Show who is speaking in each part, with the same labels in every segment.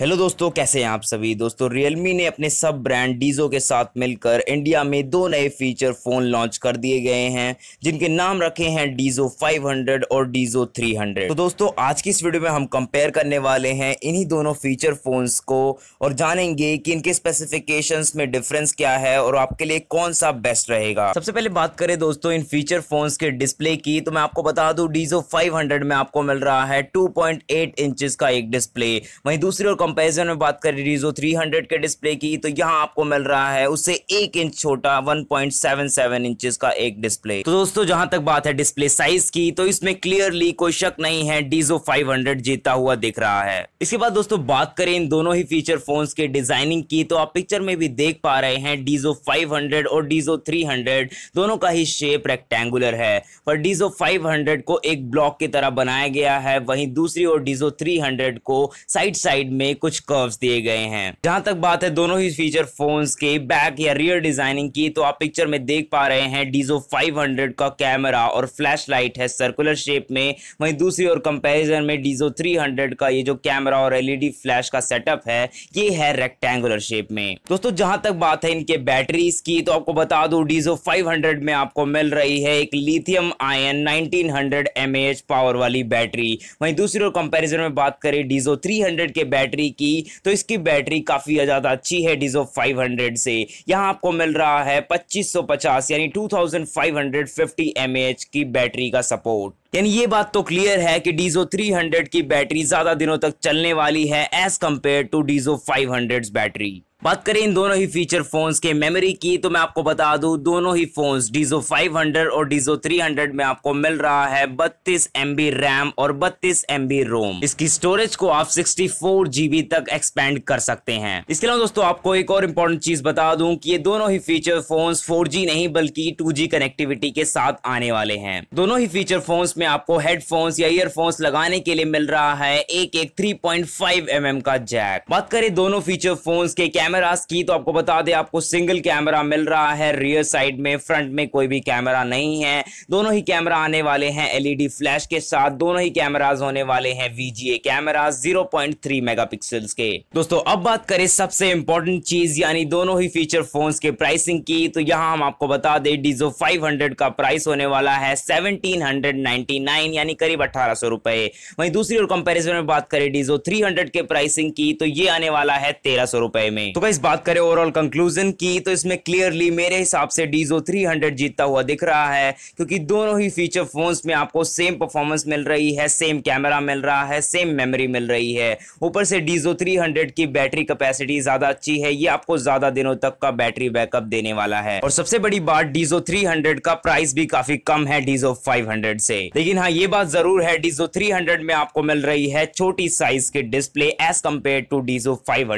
Speaker 1: hello दोस्तों कैसे हैं आप सभी दोस्तों रियलमी ने अपने सब ब्रांड डीजो के साथ मिलकर इंडिया में दो नए फीचर फ़ोन लॉन्च कर दिए गए हैं जिनके नाम रखे हैं डीजो 500 और डीजो 300 तो दोस्तों आज की इस वीडियो में हम कंपेयर करने वाले हैं इन्हीं दोनों फीचर फ़ोन्स को और जानेंगे कि इनके स्पेसिफिकेशंस में डिफरेंस क्या है और आपके लिए कौन सा बेस्ट रहेगा सबसे पहले बात करें दोस्तों इन फीचर फ़ोन्स के डिस्प्ले की तो मैं आपको बता दूँ डीजो फाइव में आपको मिल रहा है टू पॉइंट का एक डिस्प्ले वहीं दूसरी और कंपैरिजन में बात करें रीजो 300 के डिस्प्ले की तो यहाँ आपको मिल रहा है उससे एक इंच छोटा 1.77 पॉइंट इंचेस का एक डिस्प्ले तो दोस्तों जहां तक बात है डिस्प्ले साइज की तो इसमें क्लियरली कोई शक नहीं है डीजो 500 जीता हुआ दिख रहा है इसके बाद दोस्तों बात करें इन दोनों ही फीचर फोन के डिजाइनिंग की तो आप पिक्चर में भी देख पा रहे हैं डीजो फाइव और डीजो थ्री दोनों का ही शेप रेक्टेंगुलर है पर डीजो फाइव को एक ब्लॉक की तरह बनाया गया है वही दूसरी और डीजो थ्री को साइड साइड में कुछ कर्व्स दिए गए हैं जहां तक बात है दोनों ही फीचर फोन्स के बैक या रियर डिजाइनिंग की तो आप पिक्चर में देख पा रहे हैं डीजो 500 का कैमरा और फ्लैश लाइट है सर्कुलर शेप में वहीं दूसरी ओर कंपेरिजन में डीजो 300 का ये जो कैमरा और एलईडी फ्लैश e का सेटअप है ये है रेक्टेंगुलर शेप में दोस्तों जहां तक बात है इनके बैटरीज की तो आपको बता दू डीजो 500 में आपको मिल रही है एक लिथियम आयन 1900 हंड्रेड पावर वाली बैटरी वहीं दूसरी ओर कंपैरिजन में बात करें डीजो 300 के बैटरी बैटरी की तो इसकी बैटरी काफ़ी ज़्यादा अच्छी है डिजो 500 से यहाँ आपको मिल रहा है 2550 यानी 2550 थाउजेंड की बैटरी का सपोर्ट यानी ये बात तो क्लियर है कि डीजो 300 की बैटरी ज़्यादा दिनों तक चलने वाली है as compare to Dizo 500 battery बात करें इन दोनों ही फीचर फोन्स के मेमोरी की तो मैं आपको बता दूं दोनों ही फोन्स डीजो 500 और डीजो 300 में आपको मिल रहा है 32 एमबी रैम और 32 एमबी रोम इसकी स्टोरेज को आप 64 जीबी तक एक्सपेंड कर सकते हैं इसके अलावा दोस्तों आपको एक और इम्पोर्टेंट चीज बता दूं कि ये दोनों ही फीचर फोन्स 4G नहीं बल्कि 2G कनेक्टिविटी के साथ आने वाले हैं दोनों ही फीचर फोन्स में आपको हेडफोन्स या ईयरफोन्स लगाने के लिए मिल रहा है एक एक थ्री पॉइंट mm का जैक बात करें दोनों फीचर फोन्स के कैमरे कैमरास की तो आपको बता दें आपको सिंगल कैमरा मिल रहा है रियर साइड में फ्रंट में कोई भी कैमरा नहीं है दोनों ही कैमरा आने वाले हैं एलईडी फ्लैश e के साथ दोनों ही कैमराज होने वाले हैं वीजीए कैमराज 0.3 पॉइंट के दोस्तों अब बात करें सबसे इंपॉर्टेंट चीज यानी दोनों ही फीचर फोन के प्राइसिंग की तो यहाँ हम आपको बता दें डीजो फाइव का प्राइस होने वाला है सेवनटीन यानी करीब अठारह सौ रुपए वहीं दूसरी और कंपेरिजन में बात करें डीजो थ्री के प्राइसिंग की तो ये आने वाला है तेरह सौ रुपए में तो गाइस बात करें ओवरऑल कंक्लूजन की तो इसमें क्लियरली मेरे हिसाब से डीजो 300 जीतता हुआ दिख रहा है क्योंकि दोनों ही फीचर फोन्स में आपको सेम परफॉर्मेंस मिल रही है सेम कैमरा मिल रहा है सेम मेमोरी मिल रही है ऊपर से डीजो 300 की बैटरी कैपेसिटी ज्यादा अच्छी है ये आपको ज्यादा दिनों तक का बैटरी बैकअप देने वाला है और सबसे बड़ी बात डीजो थ्री का प्राइस भी काफी कम है डीजो फाइव से लेकिन हाँ ये बात जरूर है डीजो थ्री में आपको मिल रही है छोटी साइज की display as compare to Dizo five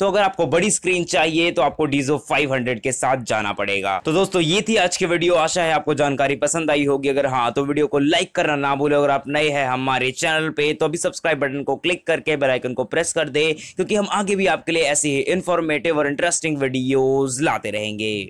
Speaker 1: तो अगर आपको बड़ी स्क्रीन चाहिए तो आपको डीजो 500 के साथ जाना पड़ेगा तो दोस्तों ये थी आज की वीडियो आशा है आपको जानकारी पसंद आई होगी अगर हाँ तो वीडियो को लाइक करना ना भूले अगर आप नए हैं हमारे चैनल पे तो अभी सब्सक्राइब बटन को क्लिक करके बेलाइकन को प्रेस कर दे क्योंकि हम आगे भी आपके लिए ऐसी ही इन्फॉर्मेटिव और इंटरेस्टिंग वीडियोज लाते रहेंगे